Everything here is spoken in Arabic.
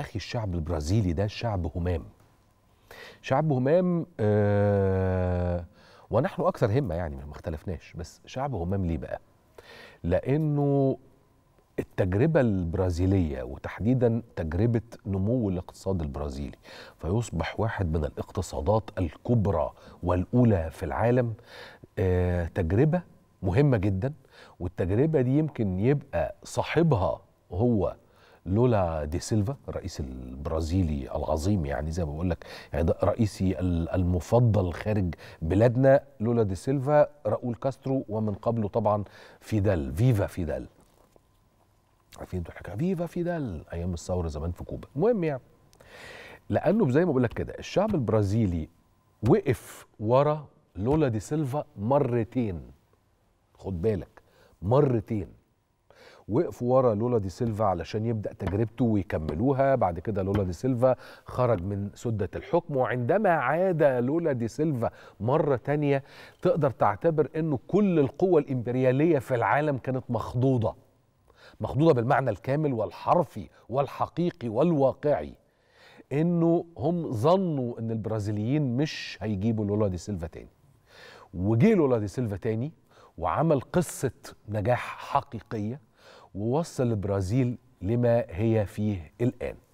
اخي الشعب البرازيلي ده شعب همام شعب همام آه ونحن اكثر همه يعني ما اختلفناش بس شعب همام ليه بقى لانه التجربه البرازيليه وتحديدا تجربه نمو الاقتصاد البرازيلي فيصبح واحد من الاقتصادات الكبرى والاولى في العالم آه تجربه مهمه جدا والتجربه دي يمكن يبقى صاحبها هو لولا دي سيلفا الرئيس البرازيلي العظيم يعني زي ما بقول لك يعني رئيسي المفضل خارج بلادنا لولا دي سيلفا راؤول كاسترو ومن قبله طبعا فيدال فيفا فيدال عارفين انتوا الحكايه فيفا فيدال ايام الثوره زمان في كوبا المهم يعني لانه زي ما بقول لك كده الشعب البرازيلي وقف ورا لولا دي سيلفا مرتين خد بالك مرتين وقفوا ورا لولا دي سيلفا علشان يبدا تجربته ويكملوها بعد كده لولا دي سيلفا خرج من سده الحكم وعندما عاد لولا دي سيلفا مره تانية تقدر تعتبر انه كل القوى الامبرياليه في العالم كانت مخضوضه مخضوضه بالمعنى الكامل والحرفي والحقيقي والواقعي انه هم ظنوا ان البرازيليين مش هيجيبوا لولا دي سيلفا تاني وجه لولا دي سيلفا تاني وعمل قصه نجاح حقيقيه ووصل البرازيل لما هي فيه الآن